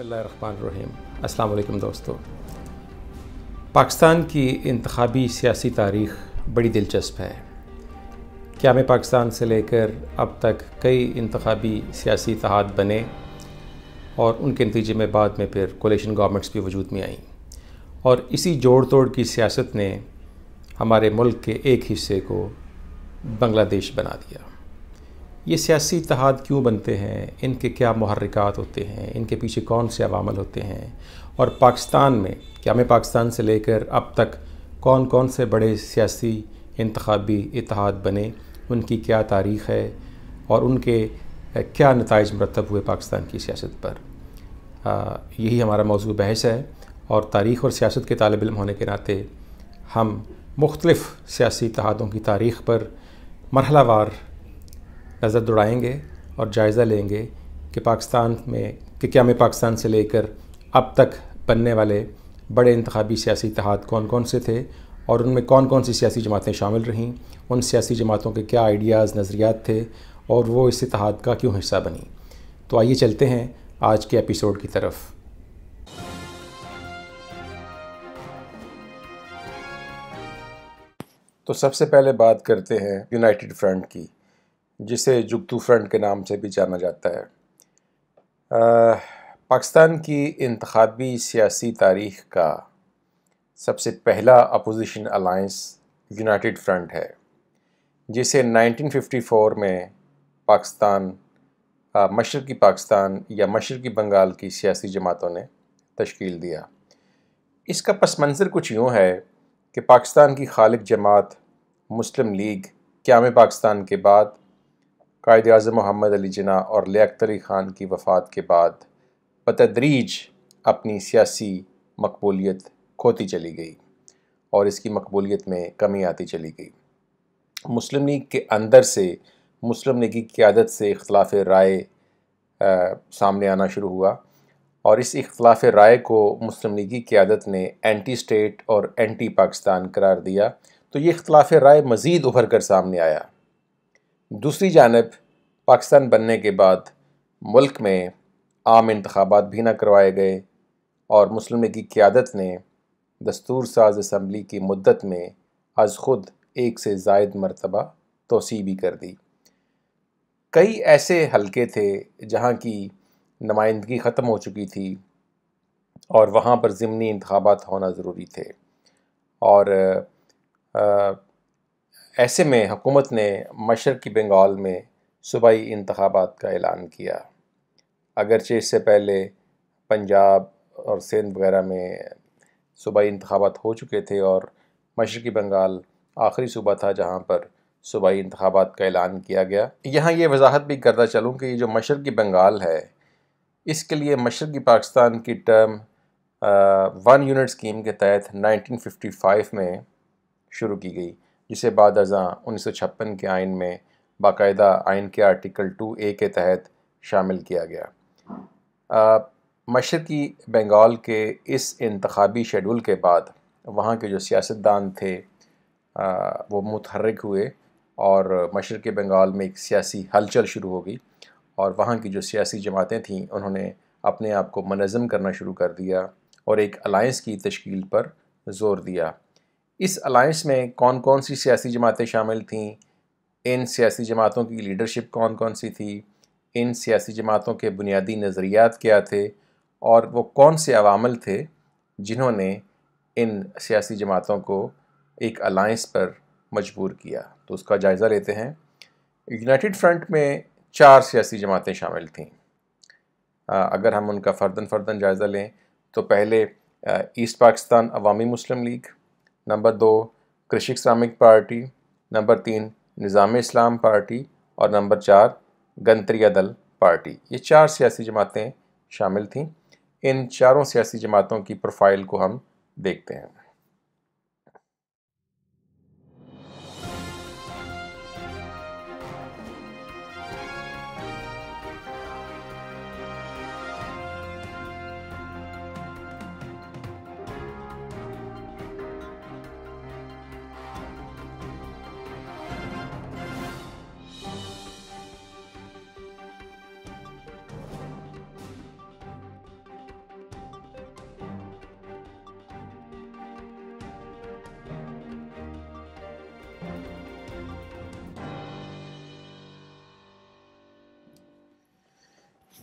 अस्सलाम वालेकुम दोस्तों पाकिस्तान की इंतबी सियासी तारीख बड़ी दिलचस्प है क्या मैं पाकिस्तान से लेकर अब तक कई इंतबी सियासी इतिहाद बने और उनके नतीजे में बाद में फिर कोलेशन गवर्नमेंट्स भी वजूद में आईं और इसी जोड़ तोड़ की सियासत ने हमारे मुल्क के एक हिस्से को बांग्लादेश बना दिया ये सियासी इतहाद क्यों बनते हैं इनके क्या महरक़ात होते हैं इनके पीछे कौन से अवामल होते हैं और पाकिस्तान में क्या में पाकिस्तान से लेकर अब तक कौन कौन से बड़े सियासी इंतबी इतिहाद बने उनकी क्या तारीख़ है और उनके क्या नतज मरतब हुए पाकिस्तान की सियासत पर आ, यही हमारा मौजू बहस है और तारीख़ और सियासत के तालब इम होने के नाते हम मुख्तलफ़ सियासी इतिहादों की तारीख़ पर मरहलावार नज़र दौड़ाएंगे और जायज़ा लेंगे कि पाकिस्तान में कि क्या में पाकिस्तान से लेकर अब तक बनने वाले बड़े इंतबी सियासी इतिहाद कौन कौन से थे और उनमें कौन कौन सी सियासी जमातें शामिल रहीं उन सियासी जमातों के क्या आइडियाज़ नज़रियात थे और वो इस इतिहाद का क्यों हिस्सा बनी तो आइए चलते हैं आज के एपिसोड की तरफ तो सबसे पहले बात करते हैं यूनाइटेड फ्रंट की जिसे जुगतू फ्रंट के नाम से भी जाना जाता है पाकिस्तान की इंतबी सियासी तारीख का सबसे पहला अपोजिशन अलाइंस यूनाइटेड फ्रंट है जिसे 1954 में पाकिस्तान मशरकी पाकिस्तान या मशरकी बंगाल की सियासी जमातों ने तश्कील दिया इसका पस मंज़र कुछ यूँ है कि पाकिस्तान की खालिद जमात मुस्लिम लीग क्याम पाकिस्तान के बाद कायद अजम मोहम्मद अली जना और लियातरी ख़ान की वफ़ात के बाद बतदरीज अपनी सियासी मकबूलीत खोती चली गई और इसकी मकबूलीत में कमी आती चली गई मुस्लिम लीग के अंदर से मुस्लिम लीग की आदत से इख्लाफ राय सामने आना शुरू हुआ और इस इख्लाफ राय को मुस्लिम लीगी की आदत ने एंटी स्टेट और एंटी पाकिस्तान करार दिया तो ये इख्लाफ राय मज़ीद उभर कर सामने आया दूसरी जानब पाकिस्तान बनने के बाद मुल्क में आम इंतबात भी ना करवाए गए और मुस्लिम लीग की क्यादत ने दस्तूर साज इसम्बली की मदत में आज ख़ुद एक से जायद मरतबा तोसी भी कर दी कई ऐसे हलके थे जहाँ की नुमाइंदगी ख़त्म हो चुकी थी और वहाँ पर ज़मनी इंतबात होना ज़रूरी थे और आ, आ, ऐसे में हुकूमत ने मशरक़ी बंगाल में सूबाई इंतबात का ऐलान किया अगरचे इससे पहले पंजाब और सिंध वगैरह में सूबाई इंतबात हो चुके थे और मशरक़ी बंगाल आखिरी सूबा था जहाँ पर सूबाई इंतबात का ऐलान किया गया यहाँ ये वजाहत भी करता चलूँ कि ये जो मशरक़ी बंगाल है इसके लिए मशरक़ी पाकिस्तान की टर्म वन यूनिट स्कीम के तहत नाइनटीन फिफ्टी फाइव में शुरू की गई जिसे बाद अजा उन्नीस के आइन में बाकायदा आइन के आर्टिकल टू ए के तहत शामिल किया गया मशरक़ी बंगाल के इस इंतबी शेडूल के बाद वहाँ के जो सियासतदान थे आ, वो मुतहरक हुए और मशरक बंगाल में एक सियासी हलचल शुरू हो गई और वहाँ की जो सियासी जमातें थीं उन्होंने अपने आप को मनज़म करना शुरू कर दिया और एक अलाइंस की तशकील पर ज़ोर दिया इस अलायंस में कौन कौन सी सियासी जमातें शामिल थीं इन सियासी जमातों की लीडरशिप कौन कौन सी थी इन सियासी जमातों के बुनियादी नज़रियात क्या थे और वो कौन से अवामल थे जिन्होंने इन सियासी जमातों को एक अलायंस पर मजबूर किया तो उसका जायज़ा लेते हैं यूनाइटेड फ्रंट में चार सियासी जमातें शामिल थीं अगर हम उनका फ़र्दन फ़र्दन जायज़ा लें तो पहले east Pakistan Awami Muslim League number दो कृषि श्रामिक पार्टी नंबर तीन निज़ाम इस्लाम पार्टी और नंबर चार गंतरिया दल पार्टी ये चार सियासी जमातें शामिल थीं इन चारों सियासी जमातों की प्रोफाइल को हम देखते हैं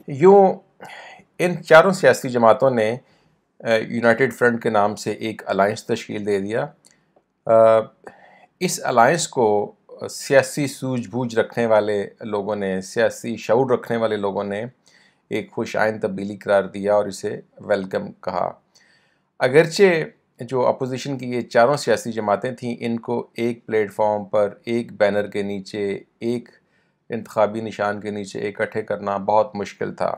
यूँ इन चारों सियासी जमातों ने यूनाइटेड फ्रंट के नाम से एक अलाइंस तश्ील दे दिया इस अलाइंस को सियासी सूझबूझ रखने वाले लोगों ने सियासी शौर रखने वाले लोगों ने एक खुश आयन तब्दीली करार दिया और इसे वेलकम कहा अगरचे जो अपोजिशन की ये चारों सियासी जमातें थीं इनको एक प्लेटफॉर्म पर एक बैनर के नीचे एक इंतबी निशान के नीचे इकट्ठे करना बहुत मुश्किल था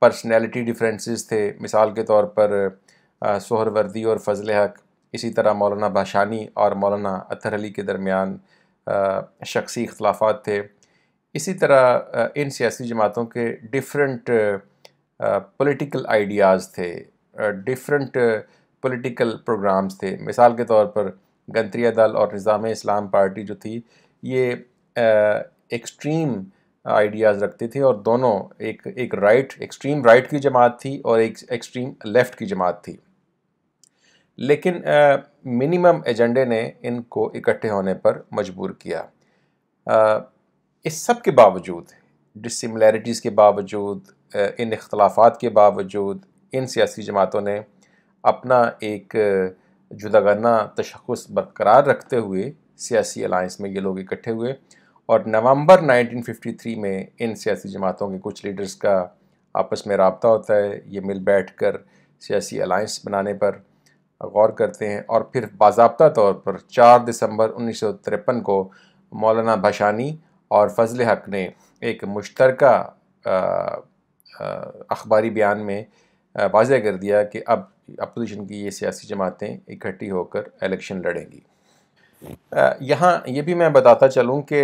पर्सनैलिटी डिफरेंसेस थे मिसाल के तौर पर सोहरवर्दी और फजल हक इसी तरह मौलाना भाषानी और मौलाना अतर अली के दरमियान शख्सी इख्लाफा थे इसी तरह इन सियासी जमातों के डिफरेंट पॉलिटिकल आइडियाज़ थे डिफरेंट पॉलिटिकल प्रोग्राम्स थे मिसाल के तौर पर गंतरिया दल और निज़ाम इस्लाम पार्टी जो थी ये एक्सट्रीम आइडियाज़ uh, रखते थे और दोनों एक एक राइट एक्सट्रीम राइट की जमात थी और एक एक्सट्रीम लेफ़्ट की जमात थी लेकिन मिनिमम uh, एजेंडे ने इनको इकट्ठे होने पर मजबूर किया uh, इस सब के बावजूद डिसिमिलैरिटीज़ के बावजूद uh, इन इख्तलाफात के बावजूद इन सियासी जमातों ने अपना एक जुदागाना तशखस बरकरार रखते हुए सियासी अलाइंस में ये लोग इकट्ठे हुए और नवंबर 1953 में इन सियासी जमातों के कुछ लीडर्स का आपस में रबता होता है ये मिल बैठ कर सियासी अलाइंस बनाने पर गौर करते हैं और फिर बाबा तौर पर 4 दिसंबर उन्नीस को मौलाना भाषानी और फजल हक ने एक मुश्तरक अखबारी बयान में वाजह कर दिया कि अब अपोजिशन की ये सियासी जमातें इकट्ठी होकर इलेक्शन लड़ेंगी यहाँ ये भी मैं बताता चलूँ कि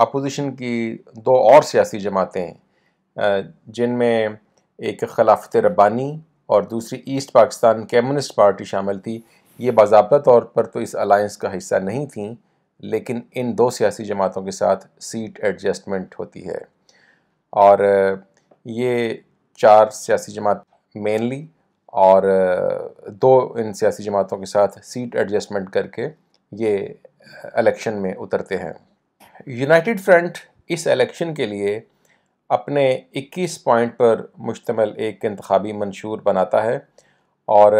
अपोजिशन की दो और सियासी जमातें हैं जिनमें एक खिलाफत रब्बानी और दूसरी ईस्ट पाकिस्तान कम्युनिस्ट पार्टी शामिल थी ये बाबा तौर पर तो इस अलायंस का हिस्सा नहीं थी लेकिन इन दो सियासी जमातों के साथ सीट एडजस्टमेंट होती है और ये चार सियासी जमात मेनली और दो इन सियासी जमातों के साथ सीट एडजस्टमेंट करके ये इलेक्शन में उतरते हैं यूनाइटेड फ्रंट इस इलेक्शन के लिए अपने 21 पॉइंट पर मुश्तमल एक इंतबी मंशूर बनाता है और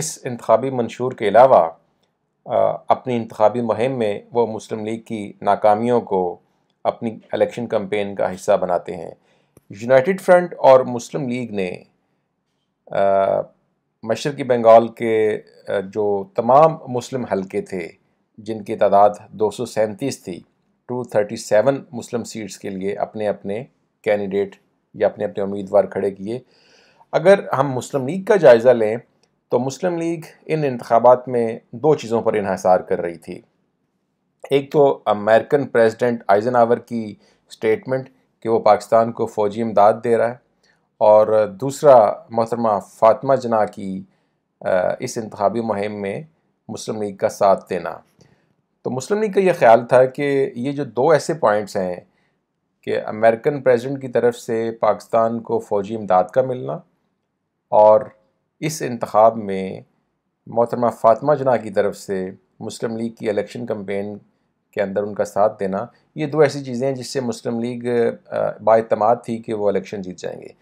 इस इंतबी मंशूर के अलावा अपनी इंतबी मुहिम में वो मुस्लिम लीग की नाकामियों को अपनी इलेक्शन कम्पेन का हिस्सा बनाते हैं यूनाइटेड फ्रंट और मुस्लिम लीग ने मशरक़ी बंगाल के जो तमाम मुस्लिम हलके थे जिनकी तादाद दो सौ सैंतीस थी two thirty seven Muslim seats के लिए अपने अपने कैंडिडेट या अपने अपने उम्मीदवार खड़े किए अगर हम मुस्लिम लीग का जायज़ा लें तो मुस्लिम लीग इन इंतबात में दो चीज़ों पर इहसार कर रही थी एक तो अमेरिकन प्रेसिडेंट आइजन आवर की स्टेटमेंट कि वो पाकिस्तान को फ़ौजी इमदाद दे रहा है और दूसरा मोहतरमा फातमा जना की इस इंतबी मुहिम में मुस्लिम लीग का साथ देना तो मुस्लिम लीग का यह ख्याल था कि ये जो दो ऐसे पॉइंट्स हैं कि अमेरिकन प्रेसिडेंट की तरफ से पाकिस्तान को फ़ौजी इमदाद का मिलना और इस इंतब में मोहतरमा फातमा जना की तरफ से मुस्लिम लीग की इलेक्शन कम्पेन के अंदर उनका साथ देना ये दो ऐसी चीज़ें हैं जिससे मुस्लिम लीग बातमाद थी कि वो इलेक्शन जीत जाएंगे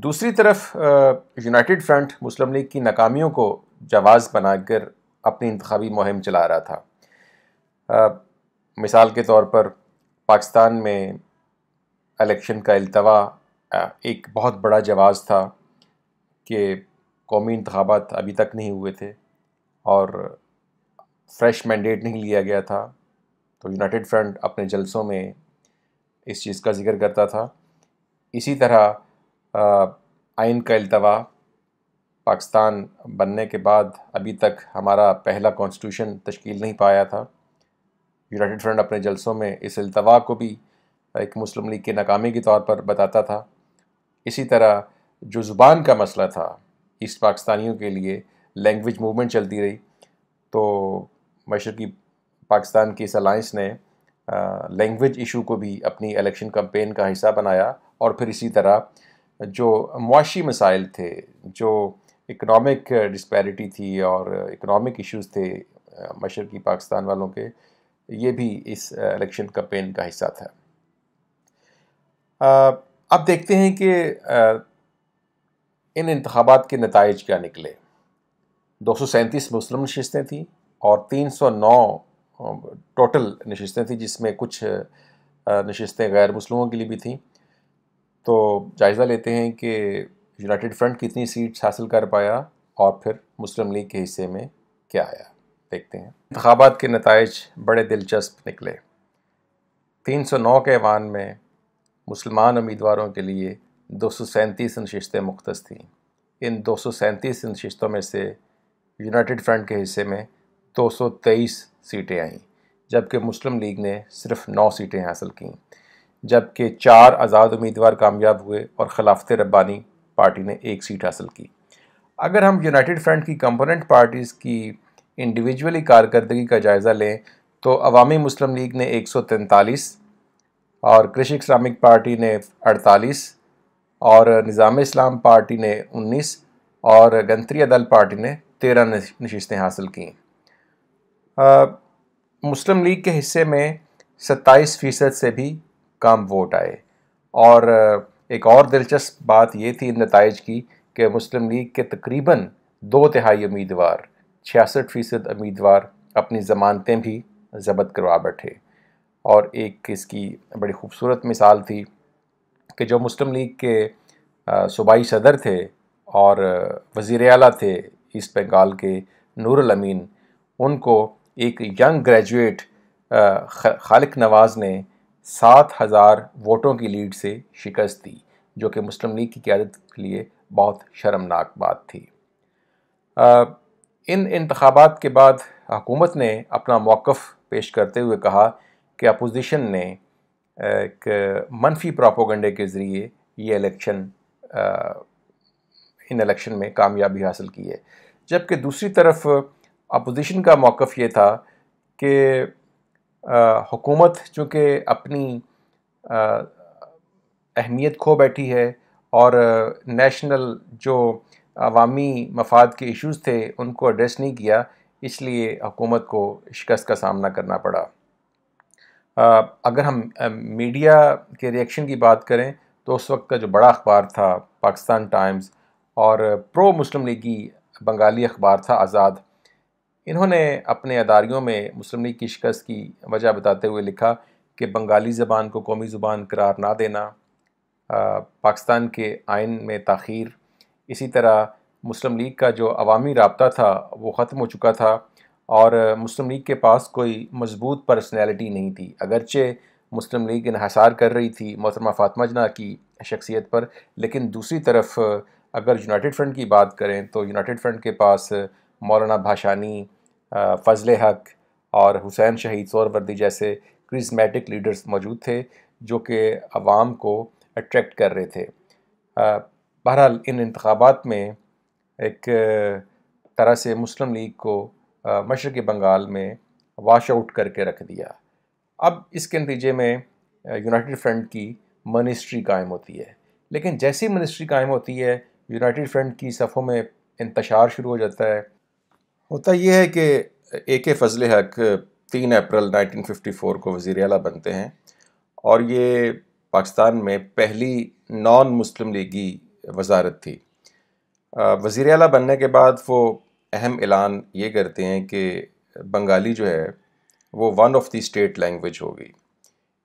दूसरी तरफ यूनाइटेड फ्रंट मुस्लिम लीग की नाकामियों को जवाज़ बनाकर अपनी इंतबी मुहिम चला रहा था आ, मिसाल के तौर पर पाकिस्तान में इलेक्शन का अलतवा एक बहुत बड़ा जवाज़ था कि कौमी इंतबात अभी तक नहीं हुए थे और फ्रेश मैंडेट नहीं लिया गया था तो यूनाइटेड फ्रंट अपने जलसों में इस चीज़ का जिक्र करता था इसी तरह आइन का अल्तवा पाकिस्तान बनने के बाद अभी तक हमारा पहला कॉन्स्टिट्यूशन तश्कील नहीं पाया था यूनाइटेड फ्रंट अपने जलसों में इस अल्तवा को भी एक मुस्लिम लीग के नाकामी के तौर पर बताता था इसी तरह जो ज़ुबान का मसला था ईस्ट पाकिस्तानियों के लिए लैंग्वेज मूवमेंट चलती रही तो मशरकी पाकिस्तान की इस अलाइंस ने लैंग्वेज इशू को भी अपनी इलेक्शन कम्पेन का हिस्सा बनाया और फिर इसी तरह जो मुआशी मसाइल थे जो इकनॉमिक डिस्पैरिटी थी और इकनॉमिक इश्यूज थे मशरकी पाकिस्तान वालों के ये भी इस इलेक्शन uh, कम्पेन का हिस्सा था uh, अब देखते हैं कि uh, इन इंतबात के नतज क्या निकले दो सौ सैंतीस मुस्लिम नशस्तें थीं और तीन सौ नौ टोटल नशस्तें थीं जिसमें कुछ नशस्तें गैर मुस्लिमों के लिए भी थीं तो जायज़ा लेते हैं कि यूनाइटेड फ्रंट कितनी सीट्स हासिल कर पाया और फिर मुस्लिम लीग के हिस्से में क्या आया देखते हैं इंतबात के नतज बड़े दिलचस्प निकले 309 के ऐवान में मुसलमान उम्मीदवारों के लिए दो सौ सैंतीस नशस्तें मुख्त थीं इन दो सौ सैंतीस नशस्तों में से यूनाइटेड फ्रंट के हिस्से में दो सौ तेईस सीटें आईं जबकि मुस्लिम लीग ने सिर्फ नौ सीटें हासिल कीं जबकि चार आज़ाद उम्मीदवार कामयाब हुए और खिलाफत रब्बानी पार्टी ने एक सीट हासिल की अगर हम यूनाइटेड फ्रंट की कंपोनेंट पार्टीज़ की इंडिविजुअली कारकर्दगी का जायज़ा लें तो अवामी मुस्लिम लीग ने एक सौ तैंतालीस और कृषि इस्लामिक पार्टी ने अड़तालीस और निज़ाम इस्लाम पार्टी ने उन्नीस और गंतरी अदल पार्टी ने तेरह नशस्तें हासिल की मुस्लिम लीग के हिस्से में सत्ताईस फ़ीसद से भी कम वोट आए और एक और दिलचस्प बात ये थी इन नतज की कि मुस्लिम लीग के तकरीबन दो तिहाई उम्मीदवार छियासठ फ़ीसद उम्मीदवार अपनी ज़मानतें भी जबत करवा बैठे और एक इसकी बड़ी खूबसूरत मिसाल थी कि जो मुस्लिम लीग के सूबाई सदर थे और वज़ी अला थे ईस्ट बंगाल के नूरल अमीन उनको एक यंग ग्रेजुएट खालिक नवाज़ ने सात हज़ार वोटों की लीड से शिकस्त दी जो कि मुस्लिम लीग की क्यादत के लिए बहुत शर्मनाक बात थी इन इंतबात के बाद हकूमत ने अपना मौक़ पेश करते हुए कहा कि अपोजिशन ने एक मनफी प्रापोगंडे के ज़रिए ये इलेक्शन इन इलेक्शन में कामयाबी हासिल की है जबकि दूसरी तरफ अपोजिशन का मौक़ ये था कि हुकूमत चूँकि अपनी अहमियत खो बैठी है और नेशनल जो अवामी मफाद के इश्यूज़ थे उनको एड्रेस नहीं किया इसलिए हुकूमत को शिकस्त का सामना करना पड़ा आ, अगर हम आ, मीडिया के रिएक्शन की बात करें तो उस वक्त का जो बड़ा अखबार था पाकिस्तान टाइम्स और प्रो मुस्लिम लीग की बंगाली अखबार था आज़ाद इन्होंने अपने अदारियों में मुस्लिम लीग की शिकस्त की वजह बताते हुए लिखा कि बंगाली ज़बान को कौमी ज़ुबान करार ना देना पाकिस्तान के आयन में तखीर इसी तरह मुस्लिम लीग का जो अवामी रबता था वो ख़त्म हो चुका था और मुस्लिम लीग के पास कोई मजबूत पर्सनैलिटी नहीं थी अगरचे मुस्लिम लीग इहसार कर रही थी मोहतरमा फातमा जना की शख्सियत पर लेकिन दूसरी तरफ अगर यूनाइटेड फ्रंट की बात करें तो यूनाइटेड फ्रंट के पास मौलाना भाषानी फ़जल हक और हुसैन शहीद सोरवर्दी जैसे क्रिजमेटिक लीडर्स मौजूद थे जो कि आवाम को अट्रैक्ट कर रहे थे बहरहाल इन इंतबात में एक तरह से मुस्लिम लीग को मशरक़ बंगाल में वाश आउट करके रख दिया अब इसके नतीजे में यूनाइटेड फ्रंट की मिनिस्ट्री कायम होती है लेकिन जैसी मिनिस्ट्री कायम होती है यूनाइटेड फ्रंट की सफ़ों में इंतशार शुरू हो जाता है होता यह है कि ए के फजल हक तीन अप्रैल 1954 को वज़ी अला बनते हैं और ये पाकिस्तान में पहली नॉन मुस्लिम लीगी वजारत थी वज़ी अला बनने के बाद वो अहम ऐलान ये करते हैं कि बंगाली जो है वो one of the state language होगी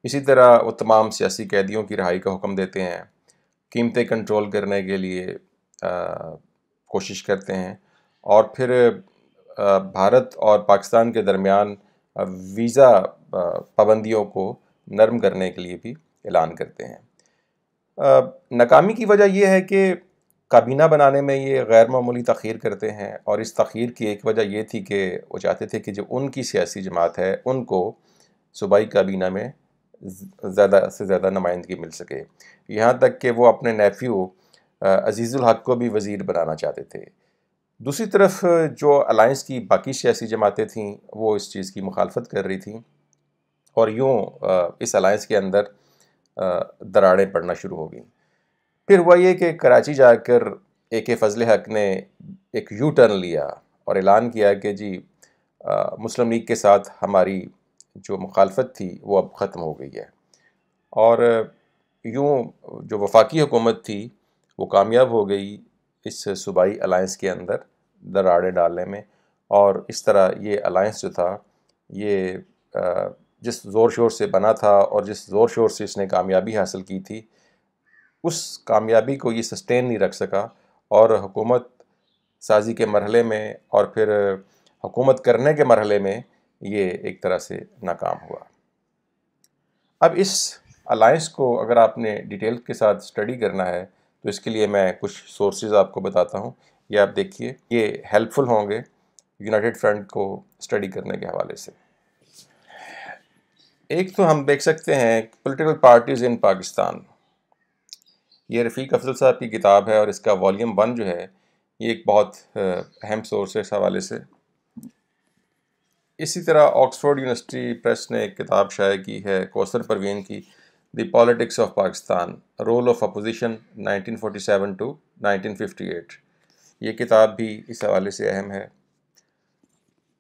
इसी तरह वो तमाम सियासी कैदियों की रहाई का हुक्म देते हैं कीमतें कंट्रोल करने के लिए आ, कोशिश करते हैं और फिर भारत और पाकिस्तान के दरमियान वीज़ा पाबंदियों को नरम करने के लिए भी ऐलान करते हैं नाकामी की वजह यह है कि काबीना बनाने में ये गैर मामूली तखीर करते हैं और इस तखीर की एक वजह ये थी कि वो चाहते थे कि जो उनकी सियासी जमात है उनको सूबाई काबीना में ज़्यादा से ज़्यादा नुमाइंदगी मिल सके यहाँ तक कि वो अपने नेफ्यू अजीज़ुल हक को भी वज़ीर बनाना चाहते थे दूसरी तरफ जो अलायंस की बाकी सियासी जमातें थीं वो इस चीज़ की मुखालफत कर रही थीं और यूँ इस अलायंस के अंदर दराड़ें पड़ना शुरू हो गई फिर हुआ ये कि कराची जाकर ए के फजल हक ने एक यू टर्न लिया और ऐलान किया कि जी आ, मुस्लिम लीग के साथ हमारी जो मुखालफत थी वो अब ख़त्म हो गई है और यूँ जो वफाकी हुकूमत थी वो कामयाब हो गई इस सूबाई अलायंस के अंदर दराड़े डालने में और इस तरह ये अलायंस जो था ये जिस ज़ोर शोर से बना था और जिस ज़ोर शोर से इसने कामयाबी हासिल की थी उस कामयाबी को ये सस्टेन नहीं रख सका और हुकूमत साजी के मरहले में और फिर हुकूमत करने के मरहले में ये एक तरह से नाकाम हुआ अब इस अलायंस को अगर आपने डिटेल के साथ स्टडी करना है तो इसके लिए मैं कुछ सोर्सेज आपको बताता हूँ ये आप देखिए ये हेल्पफुल होंगे यूनाइटेड फ्रंट को स्टडी करने के हवाले से एक तो हम देख सकते हैं पॉलिटिकल पार्टीज़ इन पाकिस्तान ये रफ़ीक अफजल साहब की किताब है और इसका वॉल्यूम वन जो है ये एक बहुत अहम सोर्स है इस हवाले से इसी तरह ऑक्सफोर्ड यूनिवर्सिटी प्रेस ने एक किताब शाये की है कौसर परवीन की The Politics of Pakistan, Role of Opposition 1947 to 1958 ये किताब भी इस हवाले से अहम है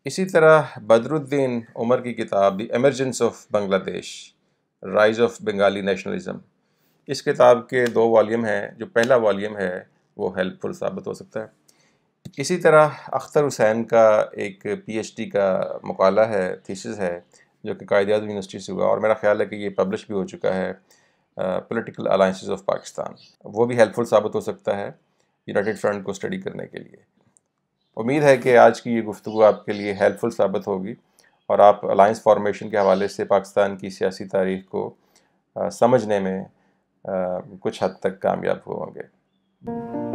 इसी तरह बदरुद्दीन उमर की किताब the emergence of Bangladesh rise of Bengali nationalism इस किताब के दो वॉल्यूम हैं जो पहला वॉल्यूम है वो हेल्पफुल साबित हो सकता है इसी तरह अख्तर हुसैन का एक पीएचडी का मकाला है थीसिस है जो कि कायद आजम यूनिवर्सिटी से हुआ और मेरा ख्याल है कि ये पब्लिश भी हो चुका है पोलिटिकल अलाइंसिस ऑफ पाकिस्तान वो भी हेल्पफुल साबित हो सकता है यूनाइटेड फ्रंट को स्टडी करने के लिए उम्मीद है कि आज की ये गुफ्तु आपके लिए हेल्पफुल साबित होगी और आप अलाइंस फॉर्मेशन के हवाले से पाकिस्तान की सियासी तारीख को आ, समझने में आ, कुछ हद तक कामयाब Thank होंगे